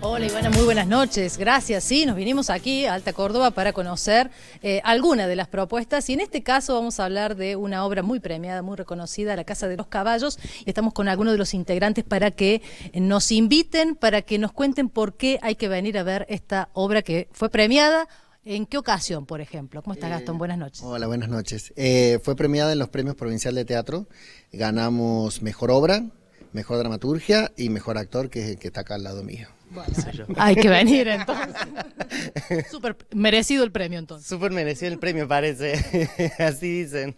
Hola Ivana, muy buenas noches. Gracias. Sí, nos vinimos aquí a Alta Córdoba para conocer eh, alguna de las propuestas y en este caso vamos a hablar de una obra muy premiada, muy reconocida, La Casa de los Caballos. Y estamos con algunos de los integrantes para que nos inviten, para que nos cuenten por qué hay que venir a ver esta obra que fue premiada. ¿En qué ocasión, por ejemplo? ¿Cómo está Gastón? Eh, buenas noches. Hola, buenas noches. Eh, fue premiada en los premios provincial de teatro. Ganamos mejor obra, mejor dramaturgia y mejor actor que, que está acá al lado mío. hay que venir entonces. merecido el premio entonces. Súper merecido el premio parece, así dicen.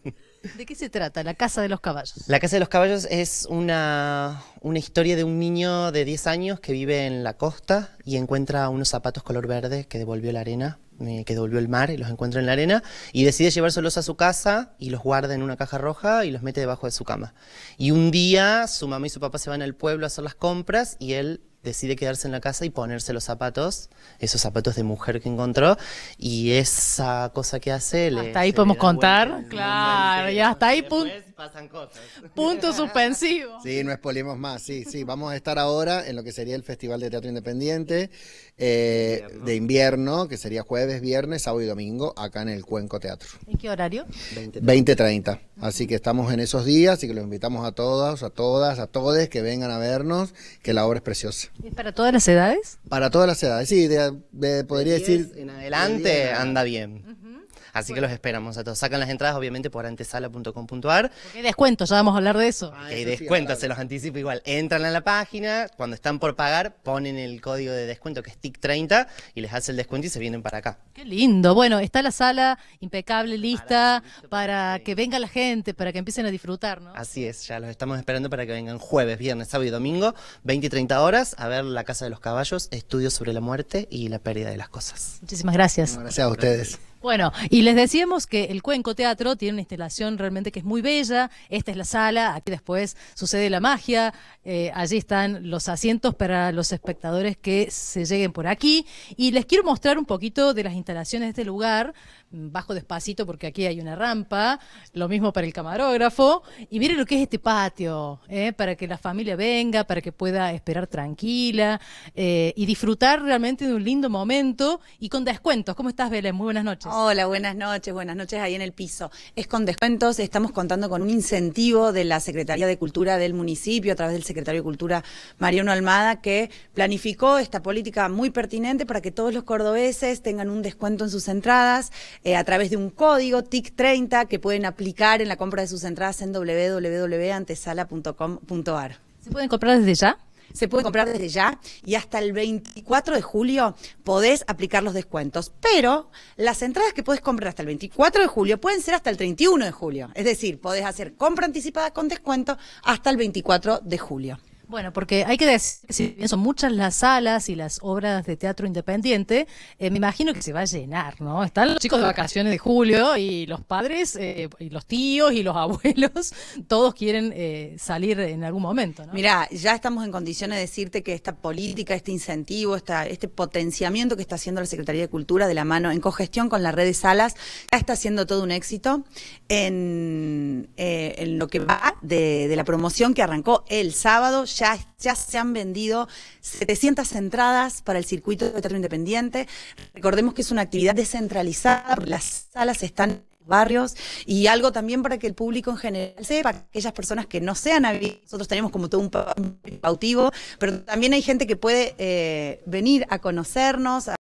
¿De qué se trata La Casa de los Caballos? La Casa de los Caballos es una, una historia de un niño de 10 años que vive en la costa y encuentra unos zapatos color verde que devolvió la arena, eh, que devolvió el mar y los encuentra en la arena y decide llevárselos a su casa y los guarda en una caja roja y los mete debajo de su cama. Y un día su mamá y su papá se van al pueblo a hacer las compras y él decide quedarse en la casa y ponerse los zapatos, esos zapatos de mujer que encontró, y esa cosa que hace... hasta ahí podemos contar, claro, y hasta ahí punto pasan cosas. Punto suspensivo. Sí, no expolimos más. Sí, sí, vamos a estar ahora en lo que sería el Festival de Teatro Independiente de eh, invierno, que sería jueves, viernes, sábado y domingo, acá en el Cuenco Teatro. ¿En qué horario? 20.30. Así que estamos en esos días, y que los invitamos a todos, a todas, a todes que vengan a vernos, que la obra es preciosa. ¿Es para todas las edades? Para todas las edades, sí, podría decir... En adelante anda bien. Así que los esperamos a todos. Sacan las entradas, obviamente, por antesala.com.ar. Hay descuentos, ya vamos a hablar de eso. hay descuentos, se los anticipo igual. Entran a la página, cuando están por pagar, ponen el código de descuento que es TIC30 y les hace el descuento y se vienen para acá. Qué lindo. Bueno, está la sala impecable, lista, para, que, venga la gente, para que empiecen a disfrutar, ¿no? Así es, ya los estamos esperando para que vengan jueves, viernes, sábado y domingo, 20 y 30 horas, a ver La Casa de los Caballos, estudios sobre la muerte y la pérdida de las cosas. Muchísimas gracias. gracias a ustedes. Bueno, y les decíamos que el Cuenco Teatro tiene una instalación realmente que es muy bella. Esta es la sala, aquí después sucede la magia. Eh, allí están los asientos para los espectadores que se lleguen por aquí. Y les quiero mostrar un poquito de las instalaciones de este lugar. Mm, bajo despacito porque aquí hay una rampa. Lo mismo para el camarógrafo. Y miren lo que es este patio, eh, para que la familia venga, para que pueda esperar tranquila eh, y disfrutar realmente de un lindo momento y con descuentos. ¿Cómo estás, Belén? Muy buenas noches. Hola, buenas noches, buenas noches ahí en el piso. Es con descuentos, estamos contando con un incentivo de la Secretaría de Cultura del municipio a través del secretario de Cultura Mariano Almada que planificó esta política muy pertinente para que todos los cordobeses tengan un descuento en sus entradas eh, a través de un código TIC30 que pueden aplicar en la compra de sus entradas en www.antesala.com.ar. ¿Se pueden comprar desde ya? se puede comprar desde ya y hasta el 24 de julio podés aplicar los descuentos. Pero las entradas que podés comprar hasta el 24 de julio pueden ser hasta el 31 de julio. Es decir, podés hacer compra anticipada con descuento hasta el 24 de julio. Bueno, porque hay que decir que si bien son muchas las salas y las obras de teatro independiente, eh, me imagino que se va a llenar, ¿no? Están los chicos de vacaciones de julio y los padres eh, y los tíos y los abuelos, todos quieren eh, salir en algún momento, ¿no? Mira, ya estamos en condiciones de decirte que esta política, este incentivo, esta, este potenciamiento que está haciendo la Secretaría de Cultura de la mano en cogestión con la red de salas, ya está haciendo todo un éxito en, en lo que va de, de la promoción que arrancó el sábado ya, se han vendido 700 entradas para el circuito de teatro independiente. Recordemos que es una actividad descentralizada, las salas están en barrios y algo también para que el público en general sepa, aquellas personas que no sean abiertas, nosotros tenemos como todo un pautivo, pero también hay gente que puede eh, venir a conocernos.